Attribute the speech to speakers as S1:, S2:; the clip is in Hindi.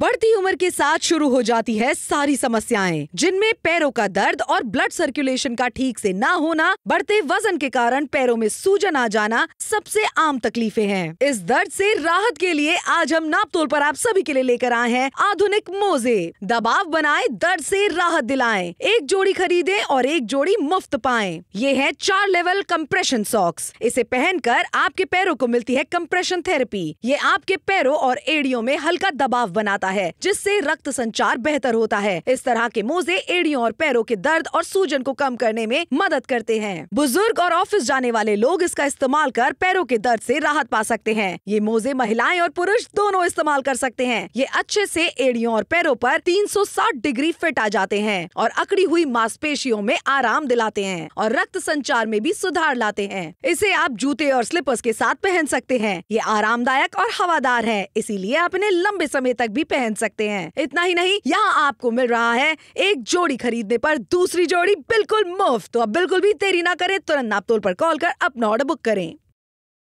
S1: बढ़ती उम्र के साथ शुरू हो जाती है सारी समस्याएं जिनमें पैरों का दर्द और ब्लड सर्कुलेशन का ठीक से ना होना बढ़ते वजन के कारण पैरों में सूजन आ जाना सबसे आम तकलीफें हैं इस दर्द से राहत के लिए आज हम नापतोल पर आप सभी के लिए लेकर आए हैं आधुनिक मोजे दबाव बनाए दर्द से राहत दिलाए एक जोड़ी खरीदे और एक जोड़ी मुफ्त पाए ये है चार लेवल कंप्रेशन सॉक्स इसे पहनकर आपके पैरों को मिलती है कंप्रेशन थेरेपी ये आपके पैरों और एड़ियों में हल्का दबाव बनाता जाता है जिससे रक्त संचार बेहतर होता है इस तरह के मोजे एड़ियों और पैरों के दर्द और सूजन को कम करने में मदद करते हैं बुजुर्ग और ऑफिस जाने वाले लोग इसका इस्तेमाल कर पैरों के दर्द ऐसी राहत पा सकते हैं ये मोजे महिलाएं और पुरुष दोनों इस्तेमाल कर सकते हैं ये अच्छे से एड़ियों और पैरों पर 360 डिग्री फिट आ जाते हैं और अकड़ी हुई मांसपेशियों में आराम दिलाते हैं और रक्त संचार में भी सुधार लाते हैं इसे आप जूते और स्लीपर्स के साथ पहन सकते हैं ये आरामदायक और हवादार है इसीलिए आप इन्हें लंबे समय तक भी भी पहन सकते हैं इतना ही नहीं यहाँ आपको मिल रहा है एक जोड़ी खरीदने पर दूसरी जोड़ी बिल्कुल मुफ्त तो अब बिल्कुल भी देरी ना करें तुरंत नापतोल पर कॉल कर अपना ऑर्डर बुक करें